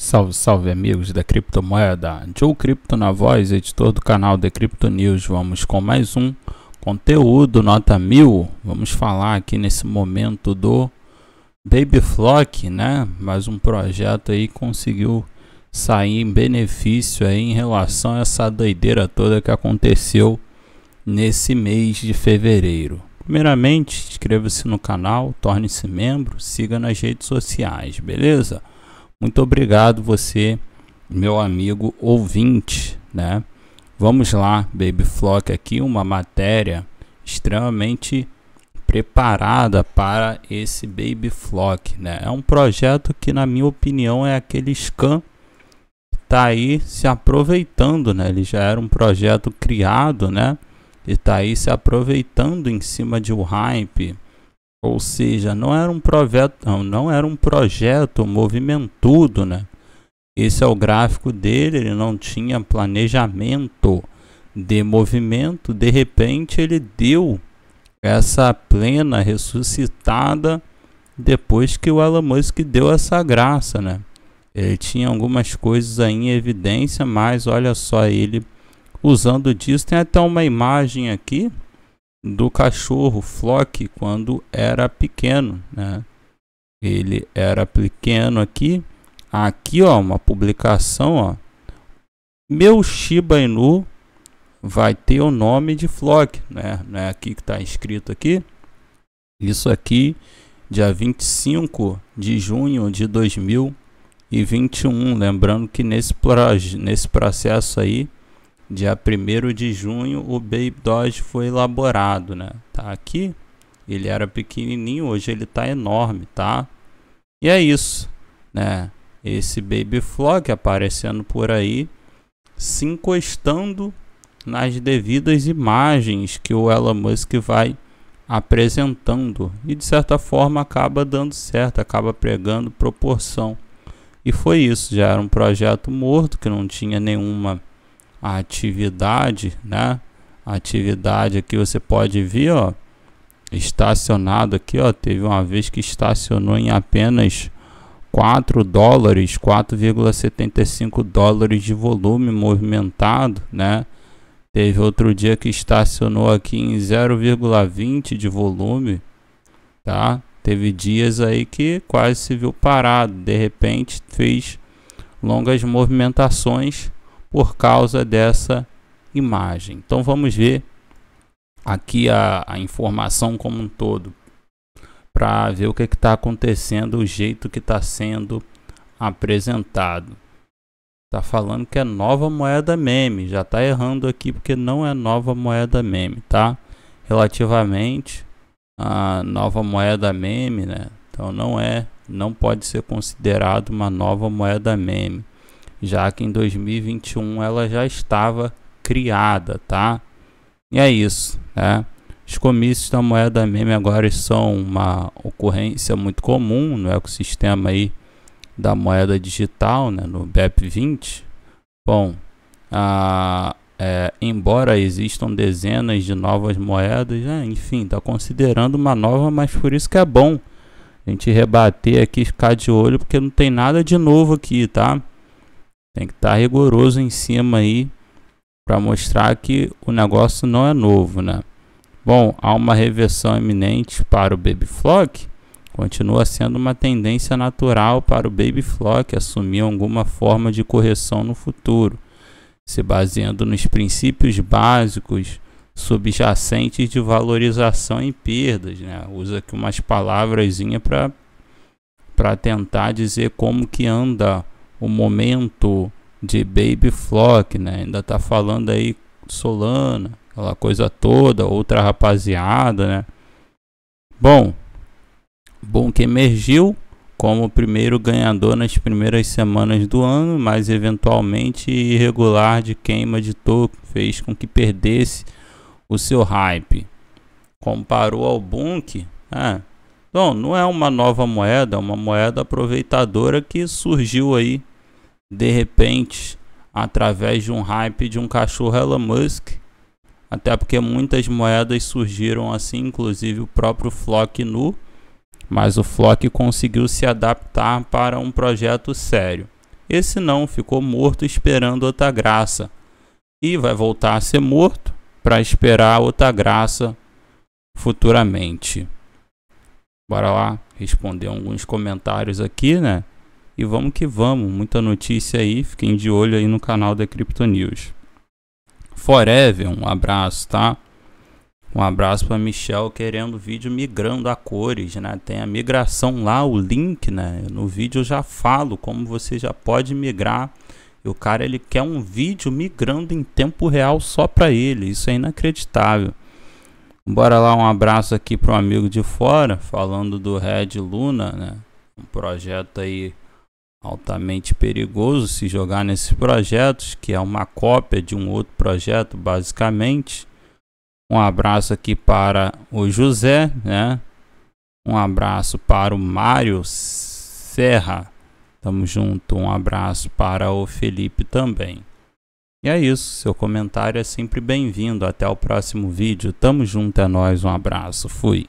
Salve, salve amigos da criptomoeda, Joe Cripto na voz, editor do canal The Crypto News. Vamos com mais um conteúdo nota mil. Vamos falar aqui nesse momento do Baby Flock, né? Mais um projeto aí conseguiu sair em benefício aí em relação a essa doideira toda que aconteceu nesse mês de fevereiro. Primeiramente, inscreva-se no canal, torne-se membro, siga nas redes sociais, beleza? Muito obrigado você, meu amigo ouvinte, né? Vamos lá, Baby Flock, aqui uma matéria extremamente preparada para esse Baby Flock, né? É um projeto que, na minha opinião, é aquele scam que tá aí se aproveitando, né? Ele já era um projeto criado, né? E tá aí se aproveitando em cima de um hype, ou seja, não era um projeto, não, não era um projeto movimentudo, né? Esse é o gráfico dele, ele não tinha planejamento de movimento, de repente ele deu essa plena ressuscitada depois que o Elon Musk deu essa graça, né? Ele tinha algumas coisas aí em evidência, mas olha só ele usando disso. Tem até uma imagem aqui do cachorro Flock quando era pequeno, né? Ele era pequeno aqui. Aqui, ó, uma publicação, ó. Meu Shiba Inu vai ter o nome de Flock, né? Não é aqui que está escrito aqui. Isso aqui, dia 25 de junho de 2021. Lembrando que nesse, nesse processo aí, dia 1 de junho, o Baby Doge foi elaborado, né? Tá aqui. Ele era pequenininho, hoje ele tá enorme, tá? E é isso, né? Esse Baby Flog aparecendo por aí, se encostando nas devidas imagens que o Elon Musk vai apresentando e de certa forma acaba dando certo, acaba pregando proporção. E foi isso, já era um projeto morto que não tinha nenhuma a atividade, né? A atividade aqui você pode ver, ó, estacionado aqui, ó, teve uma vez que estacionou em apenas 4 dólares, 4,75 dólares de volume movimentado, né? Teve outro dia que estacionou aqui em 0,20 de volume, tá? Teve dias aí que quase se viu parado, de repente fez longas movimentações por causa dessa imagem. Então vamos ver aqui a, a informação como um todo para ver o que é está acontecendo, o jeito que está sendo apresentado. Está falando que é nova moeda meme, já está errando aqui porque não é nova moeda meme, tá? Relativamente a nova moeda meme, né? Então não é, não pode ser considerado uma nova moeda meme já que em 2021 ela já estava criada, tá? E é isso, né? Os comícios da moeda meme agora são uma ocorrência muito comum no ecossistema aí da moeda digital, né, no BEP20. Bom, a, é, embora existam dezenas de novas moedas, né, enfim, está considerando uma nova, mas por isso que é bom a gente rebater aqui, ficar de olho, porque não tem nada de novo aqui, tá? Tem que estar tá rigoroso em cima aí para mostrar que o negócio não é novo, né? Bom, há uma reversão iminente para o Baby Flock. Continua sendo uma tendência natural para o Baby Flock assumir alguma forma de correção no futuro, se baseando nos princípios básicos subjacentes de valorização e perdas, né? Usa aqui umas palavrazinha para para tentar dizer como que anda o momento de Baby Flock, né? Ainda tá falando aí Solana, aquela coisa toda, outra rapaziada, né? Bom, bom que emergiu como o primeiro ganhador nas primeiras semanas do ano, mas eventualmente irregular de queima de token fez com que perdesse o seu hype. Comparou ao Bunk, ah, né? então, não é uma nova moeda, é uma moeda aproveitadora que surgiu aí de repente, através de um hype de um cachorro Elon Musk, até porque muitas moedas surgiram assim, inclusive o próprio Flock Nu, mas o Flock conseguiu se adaptar para um projeto sério. Esse não ficou morto esperando outra graça e vai voltar a ser morto para esperar outra graça futuramente. Bora lá responder alguns comentários aqui, né? E vamos que vamos, muita notícia aí, fiquem de olho aí no canal da Crypto News. Forever, um abraço, tá? Um abraço para Michel querendo vídeo migrando a cores, né? Tem a migração lá, o link, né? No vídeo eu já falo como você já pode migrar. E o cara ele quer um vídeo migrando em tempo real só para ele. Isso é inacreditável. Bora lá, um abraço aqui para um amigo de fora, falando do Red Luna, né? Um projeto aí altamente perigoso se jogar nesses projetos, que é uma cópia de um outro projeto, basicamente. Um abraço aqui para o José, né? Um abraço para o Mário Serra. Tamo junto. Um abraço para o Felipe também. E é isso. Seu comentário é sempre bem-vindo. Até o próximo vídeo. Tamo junto, é nóis. Um abraço. Fui.